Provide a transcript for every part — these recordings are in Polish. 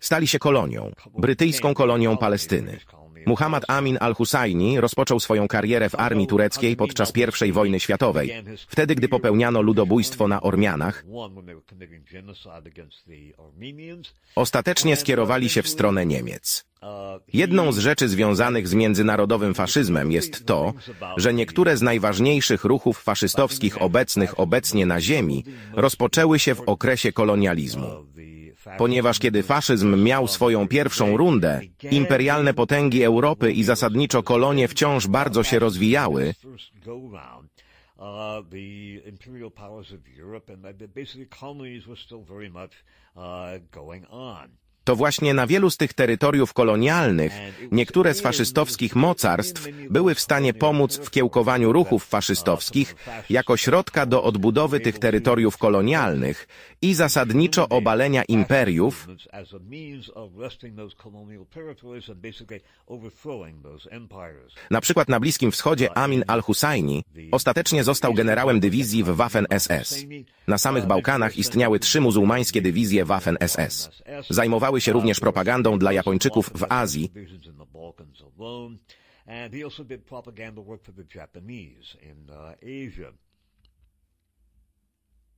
Stali się kolonią, brytyjską kolonią Palestyny. Muhammad Amin al-Husajni rozpoczął swoją karierę w armii tureckiej podczas I wojny światowej, wtedy gdy popełniano ludobójstwo na Ormianach. Ostatecznie skierowali się w stronę Niemiec. Jedną z rzeczy związanych z międzynarodowym faszyzmem jest to, że niektóre z najważniejszych ruchów faszystowskich obecnych obecnie na ziemi rozpoczęły się w okresie kolonializmu ponieważ kiedy faszyzm miał swoją pierwszą rundę, imperialne potęgi Europy i zasadniczo kolonie wciąż bardzo się rozwijały, to właśnie na wielu z tych terytoriów kolonialnych niektóre z faszystowskich mocarstw były w stanie pomóc w kiełkowaniu ruchów faszystowskich jako środka do odbudowy tych terytoriów kolonialnych i zasadniczo obalenia imperiów, na przykład na Bliskim Wschodzie Amin al-Husajni ostatecznie został generałem dywizji w Waffen-SS. Na samych Bałkanach istniały trzy muzułmańskie dywizje Waffen-SS. Zajmowały Zajmowały się również propagandą dla Japończyków w Azji.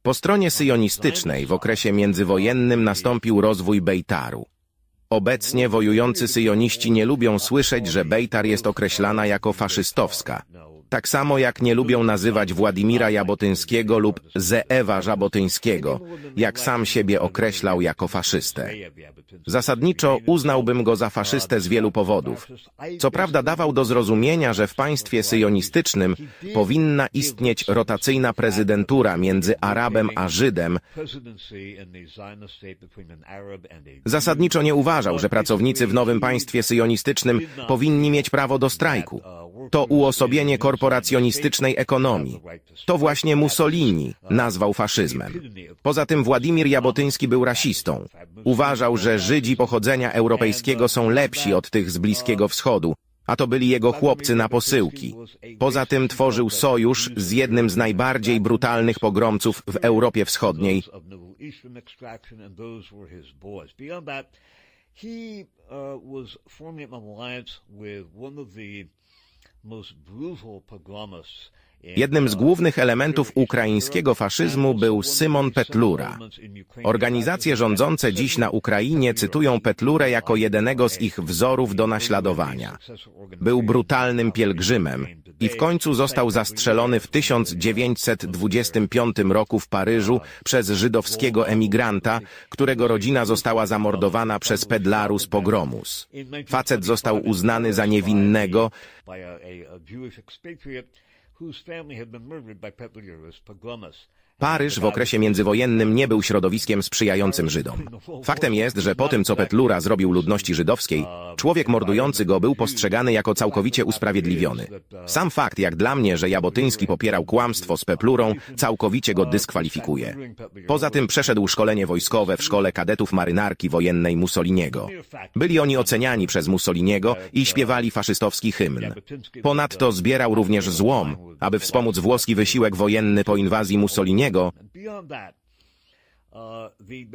Po stronie syjonistycznej w okresie międzywojennym nastąpił rozwój Bejtaru. Obecnie wojujący syjoniści nie lubią słyszeć, że Bejtar jest określana jako faszystowska. Tak samo jak nie lubią nazywać Władimira Jabotyńskiego lub Zeewa Żabotyńskiego, jak sam siebie określał jako faszystę. Zasadniczo uznałbym go za faszystę z wielu powodów. Co prawda dawał do zrozumienia, że w państwie syjonistycznym powinna istnieć rotacyjna prezydentura między Arabem a Żydem. Zasadniczo nie uważał, że pracownicy w nowym państwie syjonistycznym powinni mieć prawo do strajku. To uosobienie korporacji korporacjonistycznej ekonomii. To właśnie Mussolini nazwał faszyzmem. Poza tym Władimir Jabotyński był rasistą. Uważał, że Żydzi pochodzenia europejskiego są lepsi od tych z Bliskiego Wschodu, a to byli jego chłopcy na posyłki. Poza tym tworzył sojusz z jednym z najbardziej brutalnych pogromców w Europie Wschodniej. He uh, was forming an alliance with one of the Jednym z głównych elementów ukraińskiego faszyzmu był Simon Petlura. Organizacje rządzące dziś na Ukrainie cytują Petlurę jako jedynego z ich wzorów do naśladowania. Był brutalnym pielgrzymem, i w końcu został zastrzelony w 1925 roku w Paryżu przez żydowskiego emigranta, którego rodzina została zamordowana przez pedlarus pogromus. Facet został uznany za niewinnego, whose family had been murdered by Pogromus. Paryż w okresie międzywojennym nie był środowiskiem sprzyjającym Żydom. Faktem jest, że po tym, co Petlura zrobił ludności żydowskiej, człowiek mordujący go był postrzegany jako całkowicie usprawiedliwiony. Sam fakt, jak dla mnie, że Jabotyński popierał kłamstwo z Peplurą, całkowicie go dyskwalifikuje. Poza tym przeszedł szkolenie wojskowe w szkole kadetów marynarki wojennej Mussoliniego. Byli oni oceniani przez Mussoliniego i śpiewali faszystowski hymn. Ponadto zbierał również złom, aby wspomóc włoski wysiłek wojenny po inwazji Mussoliniego, beyond that, uh, the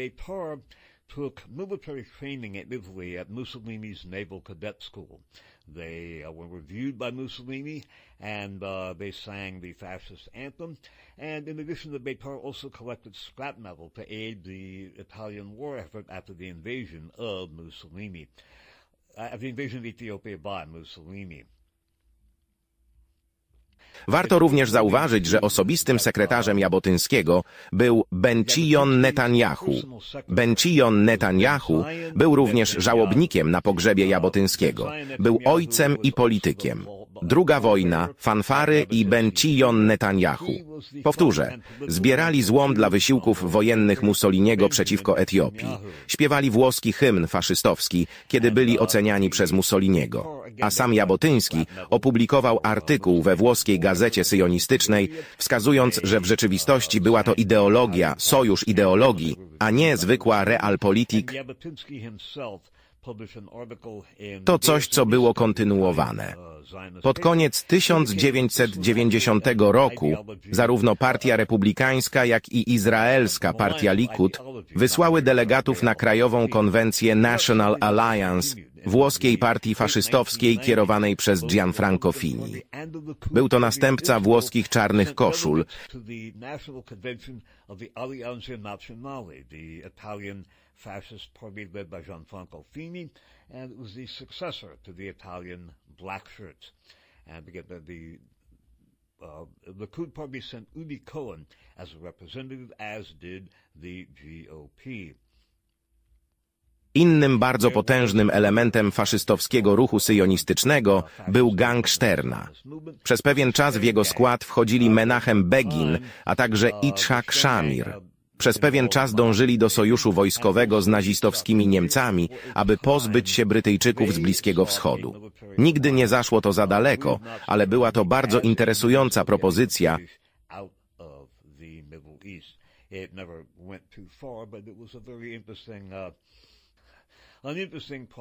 took military training at Italy Mussolini's naval cadet school. They uh, were reviewed by Mussolini, and uh, they sang the fascist anthem. And in addition, the Beitar also collected scrap metal to aid the Italian war effort after the invasion of Mussolini, uh, after the invasion of Ethiopia by Mussolini. Warto również zauważyć, że osobistym sekretarzem Jabotyńskiego był Benchion Netanyahu. Benchion Netanyahu był również żałobnikiem na pogrzebie Jabotyńskiego. Był ojcem i politykiem. Druga wojna, fanfary i Bencijon Netanyahu. Powtórzę, zbierali złom dla wysiłków wojennych Mussoliniego przeciwko Etiopii. Śpiewali włoski hymn faszystowski, kiedy byli oceniani przez Mussoliniego. A sam Jabotyński opublikował artykuł we włoskiej gazecie syjonistycznej, wskazując, że w rzeczywistości była to ideologia, sojusz ideologii, a nie zwykła realpolitik. To coś, co było kontynuowane. Pod koniec 1990 roku zarówno Partia Republikańska, jak i Izraelska Partia Likud wysłały delegatów na Krajową Konwencję National Alliance włoskiej partii faszystowskiej kierowanej przez Gianfranco Fini. Był to następca włoskich czarnych koszul, fascist party led by Gianfranco Fini, and it was the successor to the Italian black shirts. And the uh, Likud party sent Udi Cohen as a representative, as did the GOP. Innym bardzo potężnym elementem faszystowskiego ruchu syjonistycznego był gang Szterna. Przez pewien czas w jego skład wchodzili Menachem Begin, a także Itzhak Shamir. Przez pewien czas dążyli do sojuszu wojskowego z nazistowskimi Niemcami, aby pozbyć się Brytyjczyków z Bliskiego Wschodu. Nigdy nie zaszło to za daleko, ale była to bardzo interesująca propozycja,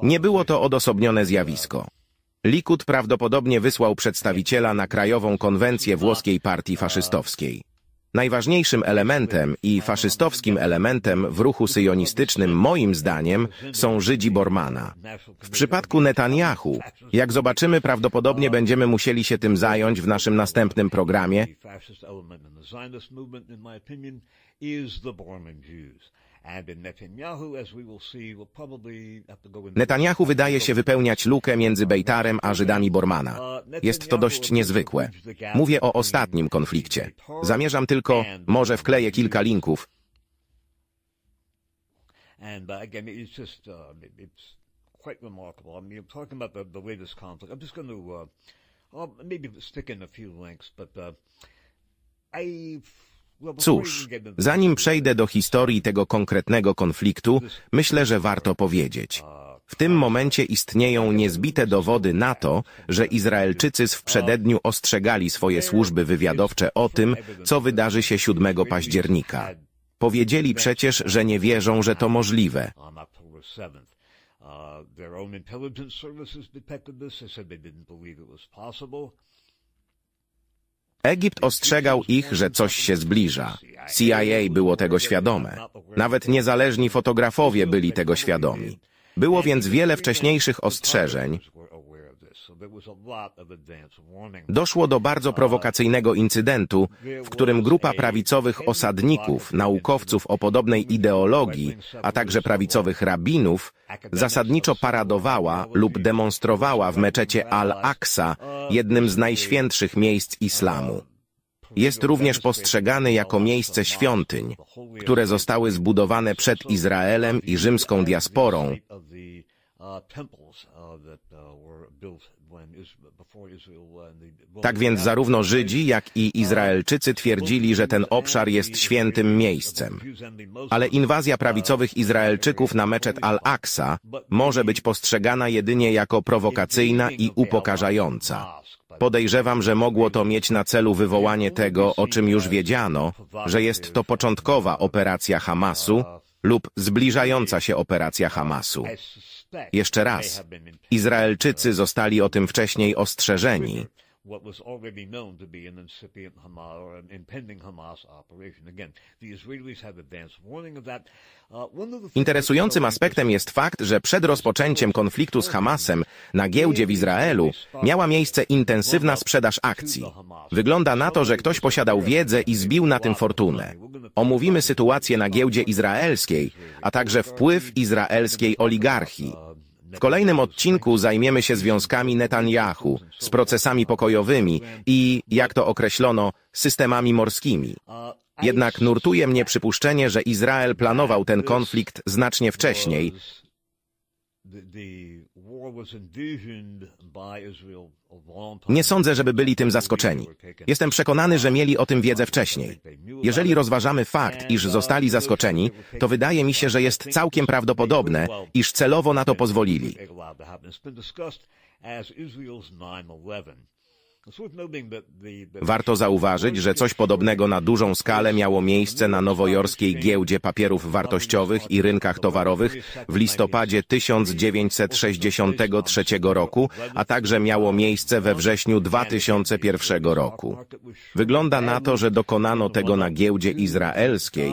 Nie było to odosobnione zjawisko. Likud prawdopodobnie wysłał przedstawiciela na Krajową Konwencję Włoskiej Partii Faszystowskiej. Najważniejszym elementem i faszystowskim elementem w ruchu syjonistycznym, moim zdaniem, są Żydzi Bormana. W przypadku Netanyahu, jak zobaczymy, prawdopodobnie będziemy musieli się tym zająć w naszym następnym programie. Netanyahu wydaje się wypełniać lukę między Bejtarem a Żydami Bormana. Uh, Jest to dość niezwykłe. Mówię o ostatnim konflikcie. Zamierzam tylko, może wkleję kilka linków. Uh, uh, I Cóż, zanim przejdę do historii tego konkretnego konfliktu, myślę, że warto powiedzieć. W tym momencie istnieją niezbite dowody na to, że Izraelczycy w przededniu ostrzegali swoje służby wywiadowcze o tym, co wydarzy się 7 października. Powiedzieli przecież, że nie wierzą, że to możliwe. Egipt ostrzegał ich, że coś się zbliża. CIA było tego świadome. Nawet niezależni fotografowie byli tego świadomi. Było więc wiele wcześniejszych ostrzeżeń. Doszło do bardzo prowokacyjnego incydentu, w którym grupa prawicowych osadników, naukowców o podobnej ideologii, a także prawicowych rabinów, zasadniczo paradowała lub demonstrowała w meczecie Al-Aqsa jednym z najświętszych miejsc islamu. Jest również postrzegany jako miejsce świątyń, które zostały zbudowane przed Izraelem i rzymską diasporą Uh, uh, uh, tak więc zarówno Żydzi, jak i Izraelczycy twierdzili, że ten obszar jest świętym miejscem. Ale inwazja prawicowych Izraelczyków na meczet Al-Aqsa może być postrzegana jedynie jako prowokacyjna i upokarzająca. Podejrzewam, że mogło to mieć na celu wywołanie tego, o czym już wiedziano, że jest to początkowa operacja Hamasu, lub zbliżająca się operacja Hamasu. Jeszcze raz, Izraelczycy zostali o tym wcześniej ostrzeżeni. Uh, Interesującym aspektem jest fakt, że przed rozpoczęciem konfliktu z Hamasem na giełdzie w Izraelu miała miejsce intensywna sprzedaż akcji. Wygląda na to, że ktoś posiadał wiedzę i zbił na tym fortunę. Omówimy sytuację na giełdzie izraelskiej, a także wpływ izraelskiej oligarchii. W kolejnym odcinku zajmiemy się związkami Netanyahu, z procesami pokojowymi i, jak to określono, systemami morskimi. Jednak nurtuje mnie przypuszczenie, że Izrael planował ten konflikt znacznie wcześniej, nie sądzę, żeby byli tym zaskoczeni. Jestem przekonany, że mieli o tym wiedzę wcześniej. Jeżeli rozważamy fakt, iż zostali zaskoczeni, to wydaje mi się, że jest całkiem prawdopodobne, iż celowo na to pozwolili. Warto zauważyć, że coś podobnego na dużą skalę miało miejsce na nowojorskiej giełdzie papierów wartościowych i rynkach towarowych w listopadzie 1963 roku, a także miało miejsce we wrześniu 2001 roku. Wygląda na to, że dokonano tego na giełdzie izraelskiej.